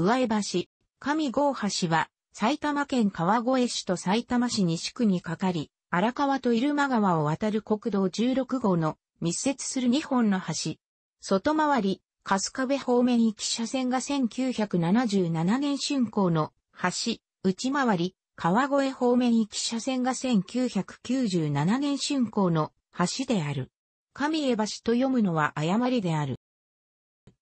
上江橋、上郷橋は、埼玉県川越市と埼玉市西区にかかり、荒川と入間川を渡る国道16号の密接する2本の橋。外回り、春日部方面行き車線が1977年竣工の橋、内回り、川越方面行き車線が1997年竣工の橋である。上江橋と読むのは誤りである。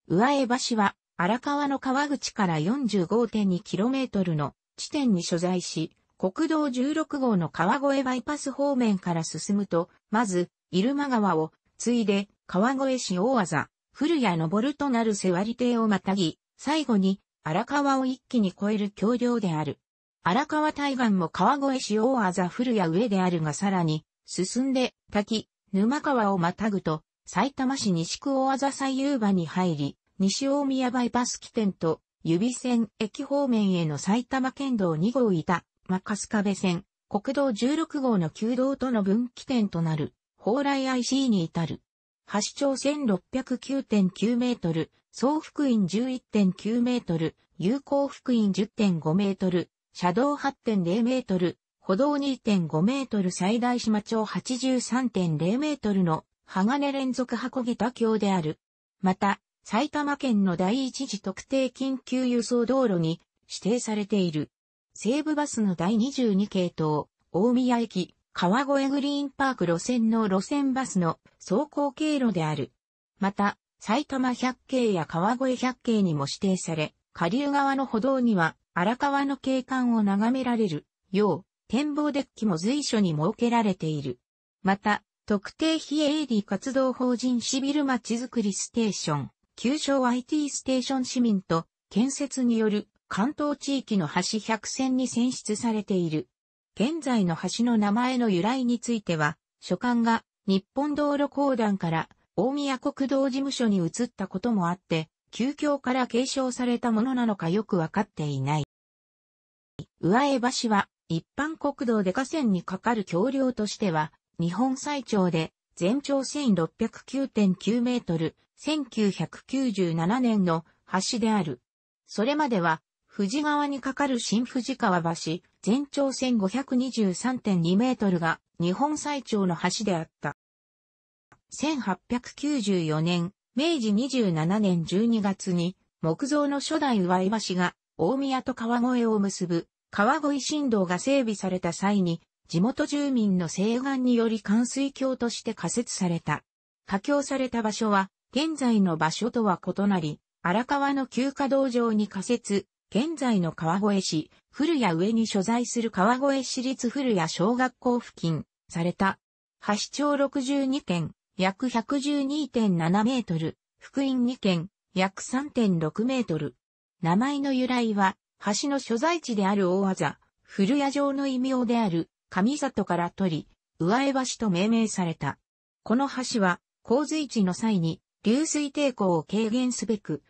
上江橋は荒川の川口から 45.2km の地点に所在し、国道16号の川越バイパス方面から進むと、まず、入間川を、次いで、川越市大技、古谷登となる瀬割亭をまたぎ、最後に、荒川を一気に越える橋梁である。荒川対岸も川越市大技古谷上であるがさらに、進んで、滝、沼川をまたぐと、埼玉市西区大技最優馬に入り、西大宮バイパス起点と、指線駅方面への埼玉県道2号板、まかすかべ線、国道16号の旧道との分岐点となる、蓬莱 IC に至る。橋長1609.9メートル、総福院11.9メートル、有効福院10.5メートル、車道8.0メートル、歩道2.5メートル最大島町83.0メートルの鋼連続箱桁橋である。また、埼玉県の第一次特定緊急輸送道路に指定されている。西武バスの第22系統、大宮駅、川越グリーンパーク路線の路線バスの走行経路である。また、埼玉百景や川越百景にも指定され、下流側の歩道には荒川の景観を眺められるよう、展望デッキも随所に設けられている。また、特定非営利活動法人シビルまちづくりステーション、旧称 IT ステーション市民と建設による関東地域の橋100選に選出されている。現在の橋の名前の由来については、所管が日本道路公団から大宮国道事務所に移ったこともあって、旧遽から継承されたものなのかよくわかっていない。上江橋は一般国道で河川に架かる橋梁としては、日本最長で全長1609.9メートル、1997年の橋である。それまでは、富士川に架かる新富士川橋、全長1523.2メートルが日本最長の橋であった。1894年、明治27年12月に、木造の初代上井橋が大宮と川越を結ぶ川越新道が整備された際に、地元住民の西岸により冠水橋として仮設された。架橋された場所は、現在の場所とは異なり、荒川の旧華道場に仮設、現在の川越市、古谷上に所在する川越市立古谷小学校付近、された。橋長62件、約112.7メートル、福音2件、約3.6メートル。名前の由来は、橋の所在地である大技、古谷城の異名である、上里から取り、上江橋と命名された。この橋は、洪水地の際に、流水抵抗を軽減すべく、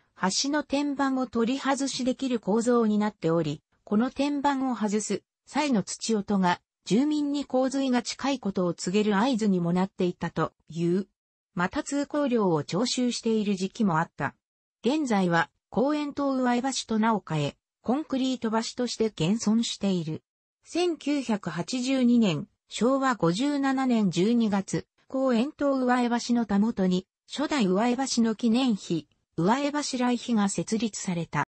橋の天板を取り外しできる構造になっており、この天板を外す際の土音が住民に洪水が近いことを告げる合図にもなっていたという。また通行料を徴収している時期もあった。現在は公園と上橋と名を変え、コンクリート橋として現存している。1982年、昭和57年12月、公園と上橋のたもとに初代上江橋の記念碑、上江橋来碑が設立された。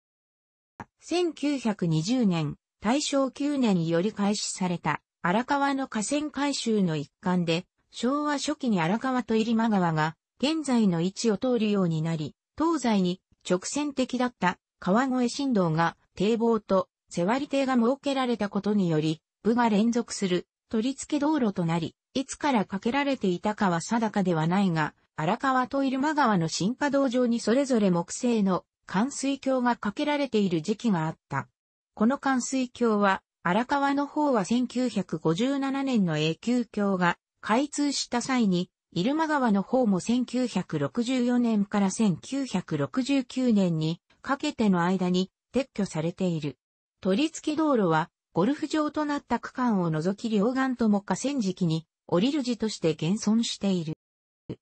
1920年、大正9年により開始された荒川の河川改修の一環で、昭和初期に荒川と入間川が現在の位置を通るようになり、東西に直線的だった川越振動が堤防と瀬割り堤が設けられたことにより、部が連続する取り付け道路となり、いつから架けられていたかは定かではないが、荒川と入間川の新波道上にそれぞれ木製の冠水橋が架けられている時期があった。この冠水橋は、荒川の方は1957年の永久橋が開通した際に、入間川の方も1964年から1969年にかけての間に撤去されている。取り付け道路はゴルフ場となった区間を除き両岸とも河川敷に降りる時として現存している。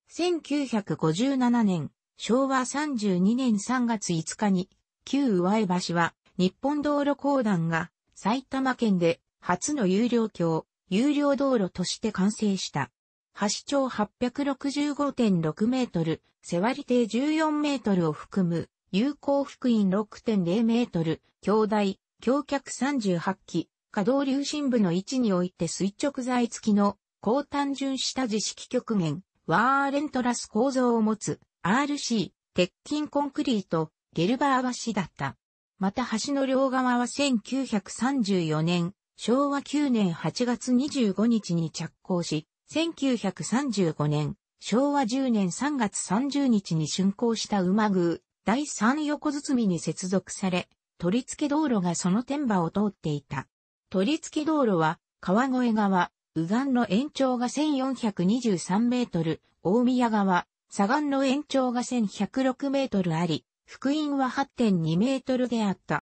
1957年、昭和32年3月5日に、旧上江橋は、日本道路公団が、埼玉県で、初の有料橋、有料道路として完成した。橋長865.6メートル、背割り手14メートルを含む、有効福音6.0メートル、橋台、橋脚38基、稼働流進部の位置において垂直材付きの、高単純下地式極限、ワーレントラス構造を持つ RC、鉄筋コンクリート、ゲルバー橋だった。また橋の両側は1934年、昭和9年8月25日に着工し、1935年、昭和10年3月30日に竣工した馬宮、第3横包に接続され、取り付け道路がその天馬を通っていた。取り付け道路は、川越川、右岸の延長が1423メートル、大宮川、左岸の延長が1106メートルあり、福音は8.2メートルであった。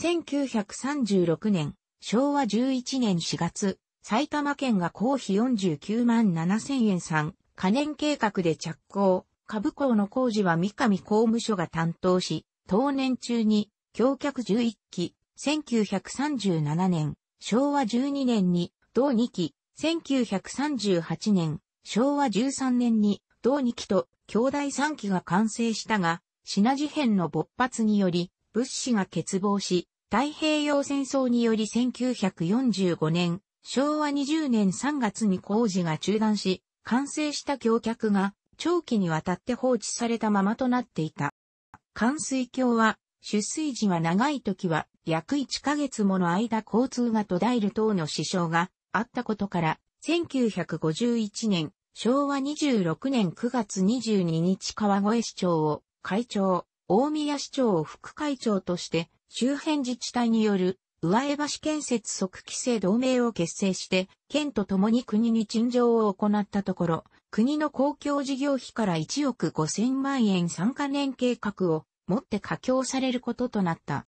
1936年、昭和11年4月、埼玉県が公費49万7000円産、可燃計画で着工、株港の工事は三上公務所が担当し、当年中に、橋脚11期、1937年、昭和12年に、同2期、1938年、昭和13年に、同2期と兄弟3期が完成したが、品事変の勃発により、物資が欠乏し、太平洋戦争により1945年、昭和20年3月に工事が中断し、完成した橋脚が長期にわたって放置されたままとなっていた。関水橋は、出水時は長い時は約1ヶ月もの間交通が途絶える等の支障があったことから、1951年、昭和26年9月22日川越市長を会長、大宮市長を副会長として、周辺自治体による上江橋建設即規制同盟を結成して、県と共に国に陳情を行ったところ、国の公共事業費から1億5000万円参加年計画を持って可供されることとなった。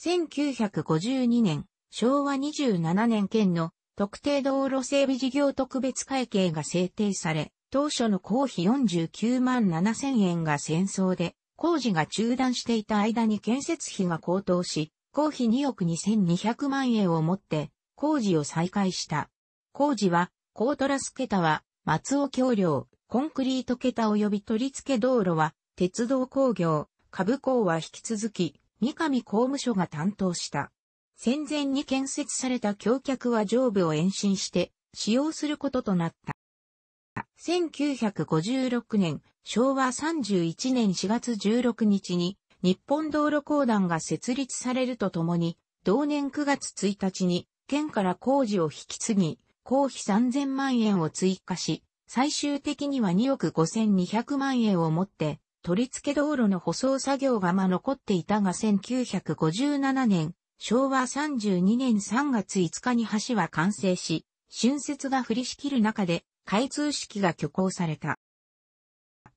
1952年、昭和27年県の特定道路整備事業特別会計が制定され、当初の公費49万7千円が戦争で、工事が中断していた間に建設費が高騰し、公費2億2200万円をもって、工事を再開した。工事は、コートラス桁は、松尾橋梁、コンクリート桁及び取り付け道路は、鉄道工業、株工は引き続き、三上公務所が担当した。戦前に建設された橋脚は上部を延伸して使用することとなった。1956年、昭和31年4月16日に日本道路公団が設立されるとともに、同年9月1日に県から工事を引き継ぎ、公費3000万円を追加し、最終的には2億5200万円をもって、取り付け道路の舗装作業がま残っていたが1957年昭和32年3月5日に橋は完成し、春節が降りしきる中で、開通式が挙行された。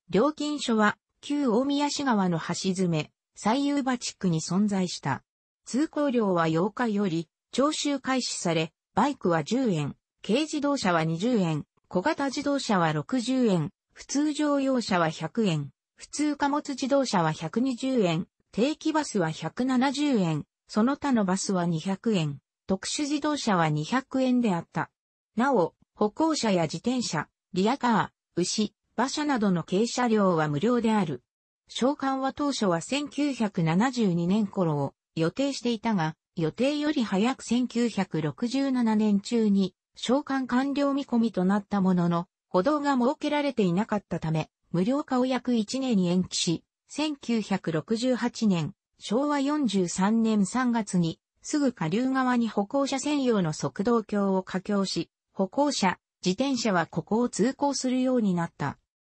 料金所は、旧大宮市川の橋詰め、最遊馬地区に存在した。通行料は8日より、徴収開始され、バイクは10円、軽自動車は20円、小型自動車は60円、普通乗用車は100円、普通貨物自動車は120円、定期バスは170円、その他のバスは200円、特殊自動車は200円であった。なお、歩行者や自転車、リアカー、牛、馬車などの軽車両は無料である。召喚は当初は1972年頃を予定していたが、予定より早く1967年中に召喚完了見込みとなったものの、歩道が設けられていなかったため、無料化を約1年に延期し、1968年昭和43年3月に、すぐ下流側に歩行者専用の速道橋を架橋し、歩行者、自転車はここを通行するようになった。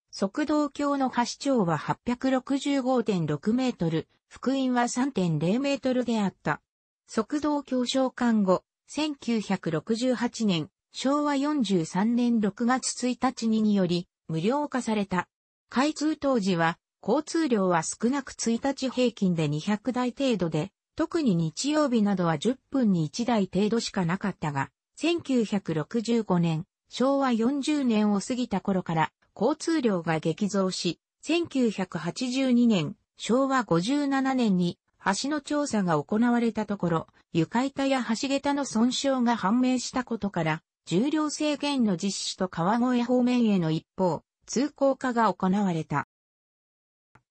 速道橋の橋長は865.6メートル、福音は3.0メートルであった。速道橋召喚後、1968年、昭和43年6月1日ににより、無料化された。開通当時は、交通量は少なく1日平均で200台程度で、特に日曜日などは10分に1台程度しかなかったが、1965年、昭和40年を過ぎた頃から交通量が激増し、1982年、昭和57年に橋の調査が行われたところ、床板や橋桁の損傷が判明したことから、重量制限の実施と川越方面への一方、通行化が行われた。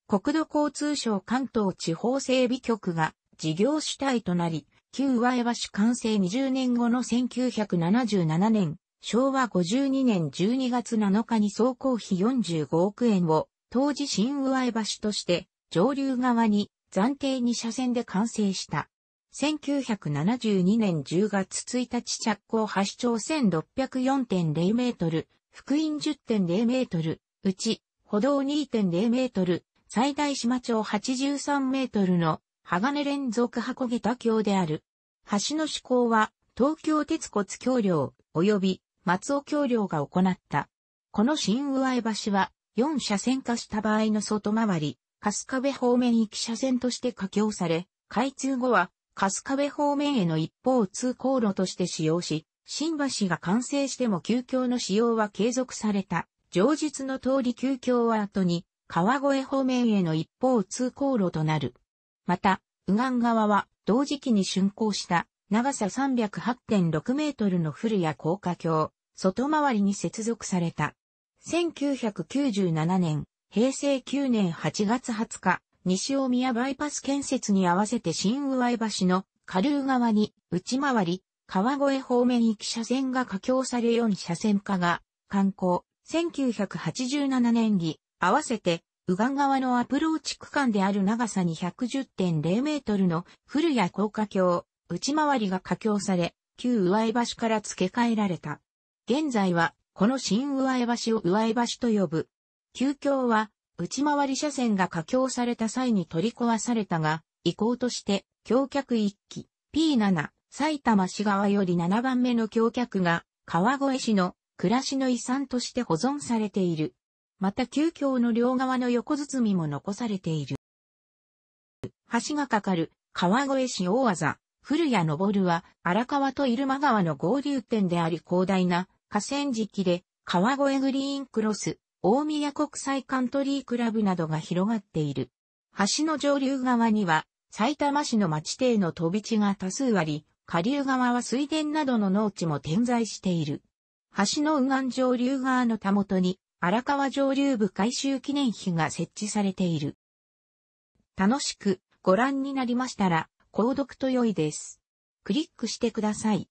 国土交通省関東地方整備局が事業主体となり、旧上橋完成20年後の1977年、昭和52年12月7日に総工費45億円を、当時新上橋として上流側に暫定2車線で完成した。1972年10月1日着工橋長1604.0メートル、福音10.0メートル、うち歩道2.0メートル、最大島町83メートルの鋼連続箱桁橋である。橋の施工は東京鉄骨橋梁及び松尾橋梁が行った。この新上江橋は4車線化した場合の外回り、春日部方面行き車線として架橋され、開通後は春日部方面への一方通行路として使用し、新橋が完成しても休橋の使用は継続された。上述の通り急橋は後に川越方面への一方通行路となる。また、右岸側は同時期に竣工した長さ308.6メートルの古谷高架橋、外回りに接続された。1997年、平成9年8月20日、西大宮バイパス建設に合わせて新上井橋の下流側に内回り、川越方面行き車線が架橋され4車線化が、観光、1987年に合わせて、右岸側のアプローチ区間である長さに110.0メートルの古谷高架橋、内回りが架橋され、旧上江橋から付け替えられた。現在は、この新上江橋を上江橋と呼ぶ。旧橋は、内回り車線が架橋された際に取り壊されたが、遺構として、橋脚1期、P7、埼玉市側より7番目の橋脚が、川越市の暮らしの遺産として保存されている。また旧橋の両側の横包みも残されている。橋が架かる川越市大技、古谷昇は荒川と入間川の合流点であり広大な河川敷で川越グリーンクロス、大宮国際カントリークラブなどが広がっている。橋の上流側には埼玉市の町邸の飛び地が多数あり、下流側は水田などの農地も点在している。橋の右岸上流側のたもとに荒川上流部改修記念碑が設置されている。楽しくご覧になりましたら、購読と良いです。クリックしてください。